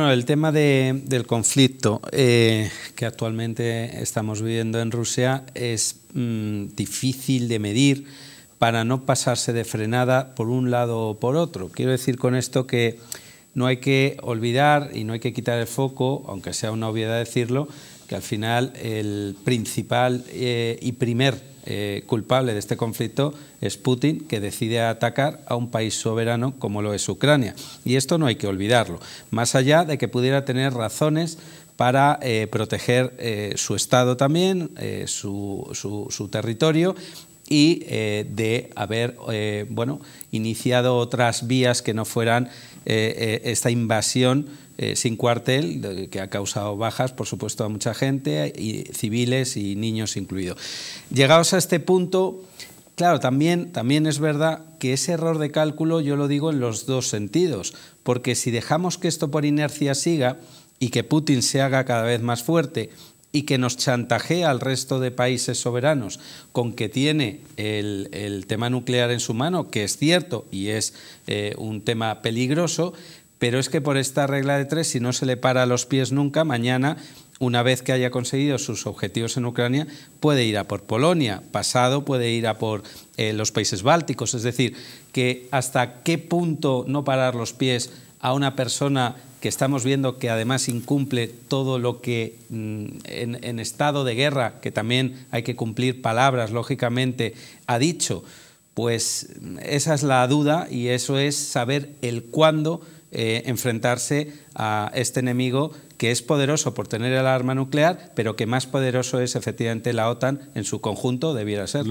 el tema del conflicto eh, que actualmente estamos viviendo en Rusia es mm, difícil de medir para no pasarse de frenada por un lado o por otro. Quiero decir con esto que no hay que olvidar y no hay que quitar el foco, aunque sea una obviedad decirlo, que al final el principal eh, y primer eh, culpable de este conflicto es Putin, que decide atacar a un país soberano como lo es Ucrania. Y esto no hay que olvidarlo, más allá de que pudiera tener razones para eh, proteger su Estado también, su, territorio y eh, de haber eh, bueno, iniciado otras vías que no fueran eh, esta invasión sin cuartel, que ha causado bajas, por supuesto, a mucha gente, y civiles y niños incluidos. Llegados a este punto, claro, también, también es verdad que ese error de cálculo yo lo digo en los dos sentidos, porque si dejamos que esto por inercia siga y que Putin se haga cada vez más fuerte, y que nos chantajea al resto de países soberanos con que tiene el, tema nuclear en su mano, que es cierto y es eh, un tema peligroso, pero es que por esta regla de tres, si no se le para los pies nunca, mañana, una vez que haya conseguido sus objetivos en Ucrania, puede ir a por Polonia, pasado puede ir a por eh, los países bálticos, es decir, que hasta qué punto no parar los pies a una persona que estamos viendo que además incumple todo lo que mm, en, estado de guerra, que también hay que cumplir palabras, lógicamente, ha dicho, pues mm, esa es la duda y eso es saber el cuándo eh, enfrentarse a este enemigo que es poderoso por tener el arma nuclear, pero que más poderoso es efectivamente la OTAN en su conjunto, debiera ser.